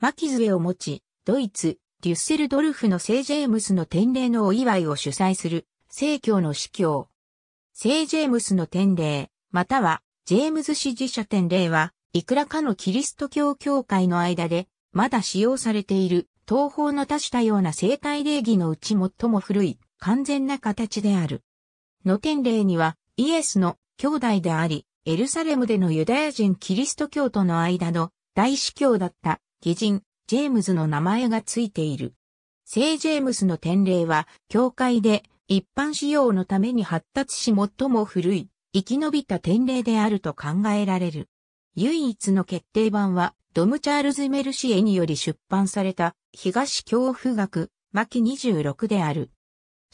巻き杖を持ち、ドイツ、デュッセルドルフの聖ジェームスの典礼のお祝いを主催する、聖教の司教。聖ジェームスの典礼、または、ジェームズ支持者典礼は、いくらかのキリスト教教会の間で、まだ使用されている、東方の多種多様な生態礼儀のうち最も古い、完全な形である。の典礼には、イエスの兄弟であり、エルサレムでのユダヤ人キリスト教との間の大司教だった偽人、ジェームズの名前がついている。聖ジェームスの典礼は、教会で一般使用のために発達し最も古い、生き延びた典礼であると考えられる。唯一の決定版は、ドム・チャールズ・メルシエにより出版された、東恐怖学、巻26である。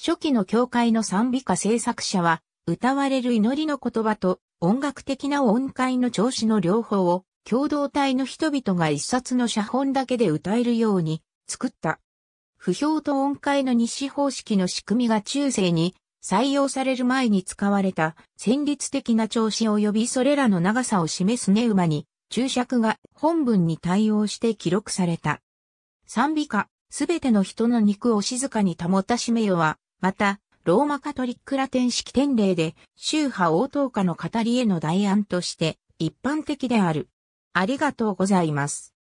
初期の教会の賛美歌制作者は、歌われる祈りの言葉と音楽的な音階の調子の両方を共同体の人々が一冊の写本だけで歌えるように作った。不評と音階の日誌方式の仕組みが中世に採用される前に使われた戦律的な調子及びそれらの長さを示すネウマに注釈が本文に対応して記録された。賛美歌、すべての人の肉を静かに保たしめよは、また、ローマカトリックラテン式典礼で、宗派応答歌の語りへの代案として、一般的である。ありがとうございます。